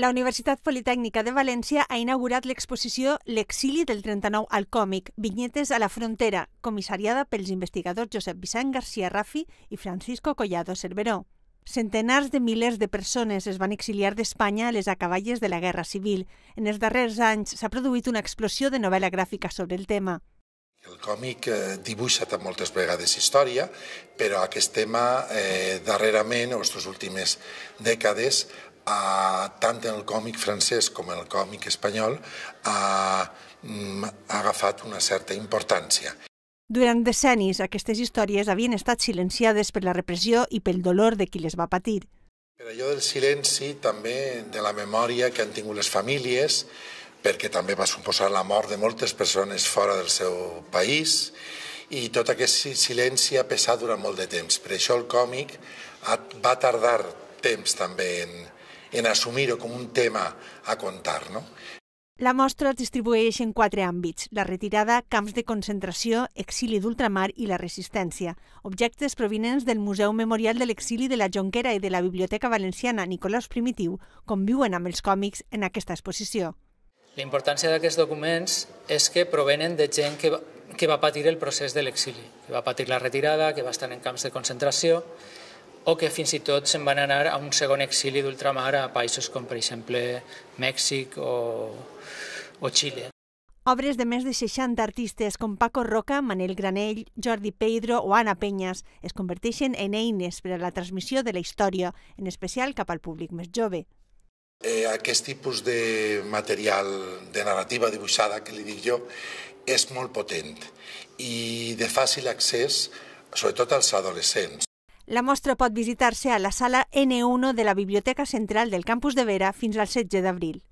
La Universitat Politècnica de València ha inaugurat l'exposició L'exili del 39 al còmic, vinyetes a la frontera, comissariada pels investigadors Josep Vicent García Rafi i Francisco Collado Cerveró. Centenars de milers de persones es van exiliar d'Espanya a les acaballes de la Guerra Civil. En els darrers anys s'ha produït una explosió de novel·la gràfica sobre el tema. El còmic eh, dibuixa tant moltes vegades història, però aquest tema eh, darrerament, o aquestes últimes dècades, a, tant en el còmic francès com en el còmic espanyol, mm, ha agafat una certa importància. Durant decenis, aquestes històries havien estat silenciades per la repressió i pel dolor de qui les va patir. Per allò del silenci, també de la memòria que han tingut les famílies, perquè també va suposar la mort de moltes persones fora del seu país, i tot aquest silenci ha pesat durant molt de temps. Per això el còmic va tardar temps també en, en assumir-ho com un tema a contar. No? La mostra es distribueix en quatre àmbits, la retirada, camps de concentració, exili d'ultramar i la resistència. Objectes provinents del Museu Memorial de l'Exili de la Jonquera i de la Biblioteca Valenciana Nicolás Primitiu conviuen amb els còmics en aquesta exposició. La importància d'aquests documents és que provenen de gent que va, que va patir el procés de l'exili, que va patir la retirada, que va estar en camps de concentració o que fins i tot se'n van anar a un segon exili d'ultramar a països com, per exemple, Mèxic o, o Xile. Obres de més de 60 artistes com Paco Roca, Manel Granell, Jordi Pedro o Anna Penyas es converteixen en eines per a la transmissió de la història, en especial cap al públic més jove. Eh, aquest tipus de material de narrativa dibuixada, que li dic jo, és molt potent i de fàcil accés, sobretot als adolescents. La mostra pot visitar-se a la sala N1 de la Biblioteca Central del campus de Vera fins al 16 d'abril.